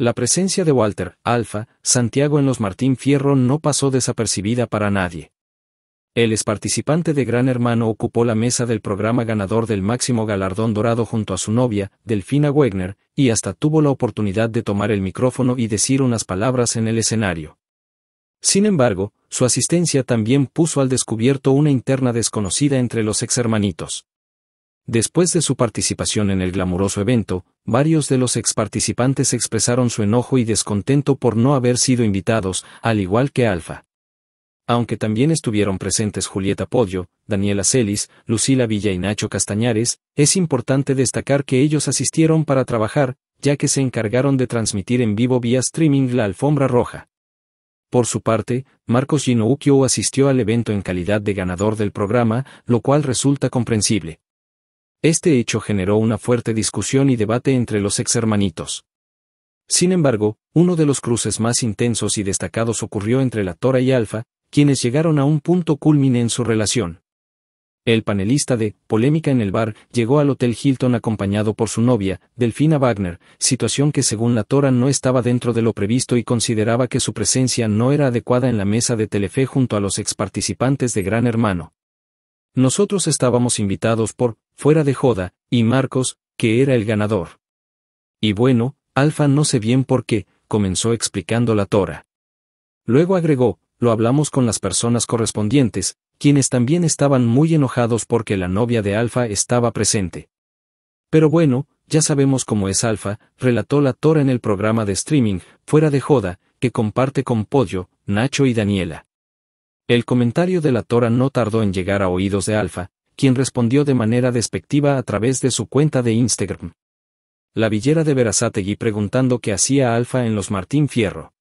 La presencia de Walter, Alfa, Santiago en los Martín Fierro no pasó desapercibida para nadie. El ex participante de Gran Hermano ocupó la mesa del programa ganador del máximo galardón dorado junto a su novia, Delfina Wegner, y hasta tuvo la oportunidad de tomar el micrófono y decir unas palabras en el escenario. Sin embargo, su asistencia también puso al descubierto una interna desconocida entre los ex hermanitos. Después de su participación en el glamuroso evento, varios de los ex-participantes expresaron su enojo y descontento por no haber sido invitados, al igual que Alfa. Aunque también estuvieron presentes Julieta Podio, Daniela Celis, Lucila Villa y Nacho Castañares, es importante destacar que ellos asistieron para trabajar, ya que se encargaron de transmitir en vivo vía streaming la alfombra roja. Por su parte, Marcos Ginoukio asistió al evento en calidad de ganador del programa, lo cual resulta comprensible. Este hecho generó una fuerte discusión y debate entre los ex hermanitos. Sin embargo, uno de los cruces más intensos y destacados ocurrió entre la Tora y Alfa, quienes llegaron a un punto culmine en su relación. El panelista de Polémica en el Bar llegó al Hotel Hilton acompañado por su novia, Delfina Wagner, situación que según la Tora no estaba dentro de lo previsto y consideraba que su presencia no era adecuada en la mesa de Telefe junto a los ex participantes de Gran Hermano. Nosotros estábamos invitados por fuera de Joda, y Marcos, que era el ganador. Y bueno, Alfa no sé bien por qué, comenzó explicando la Tora. Luego agregó, lo hablamos con las personas correspondientes, quienes también estaban muy enojados porque la novia de Alfa estaba presente. Pero bueno, ya sabemos cómo es Alfa, relató la Tora en el programa de streaming, fuera de joda, que comparte con Pollo, Nacho y Daniela. El comentario de la Tora no tardó en llegar a oídos de Alfa, quien respondió de manera despectiva a través de su cuenta de Instagram. La villera de Verazategui preguntando qué hacía Alfa en los Martín Fierro.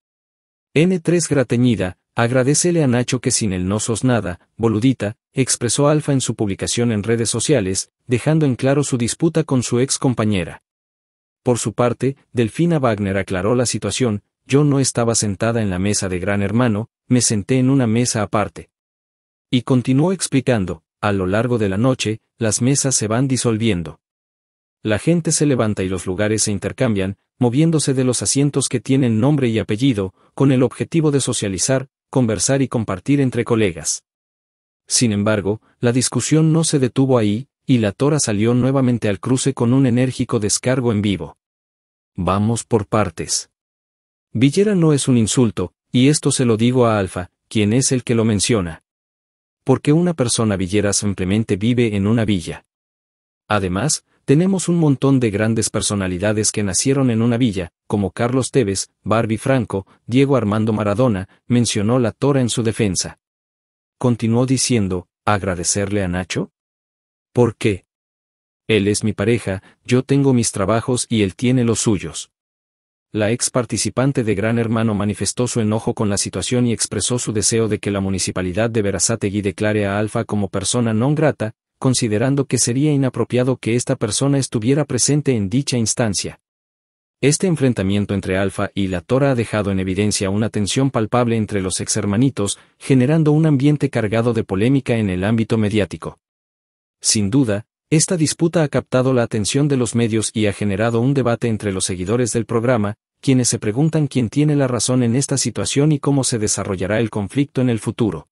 N3 Grateñida, agradecele a Nacho que sin el no sos nada, boludita, expresó Alfa en su publicación en redes sociales, dejando en claro su disputa con su ex compañera. Por su parte, Delfina Wagner aclaró la situación, yo no estaba sentada en la mesa de Gran Hermano, me senté en una mesa aparte. Y continuó explicando, a lo largo de la noche, las mesas se van disolviendo. La gente se levanta y los lugares se intercambian, moviéndose de los asientos que tienen nombre y apellido, con el objetivo de socializar, conversar y compartir entre colegas. Sin embargo, la discusión no se detuvo ahí, y la tora salió nuevamente al cruce con un enérgico descargo en vivo. Vamos por partes. Villera no es un insulto, y esto se lo digo a Alfa, quien es el que lo menciona porque una persona villera simplemente vive en una villa. Además, tenemos un montón de grandes personalidades que nacieron en una villa, como Carlos Tevez, Barbie Franco, Diego Armando Maradona, mencionó la Tora en su defensa. Continuó diciendo, ¿agradecerle a Nacho? ¿Por qué? Él es mi pareja, yo tengo mis trabajos y él tiene los suyos la ex participante de Gran Hermano manifestó su enojo con la situación y expresó su deseo de que la municipalidad de Verazategui declare a Alfa como persona non grata, considerando que sería inapropiado que esta persona estuviera presente en dicha instancia. Este enfrentamiento entre Alfa y la Tora ha dejado en evidencia una tensión palpable entre los ex hermanitos, generando un ambiente cargado de polémica en el ámbito mediático. Sin duda, esta disputa ha captado la atención de los medios y ha generado un debate entre los seguidores del programa, quienes se preguntan quién tiene la razón en esta situación y cómo se desarrollará el conflicto en el futuro.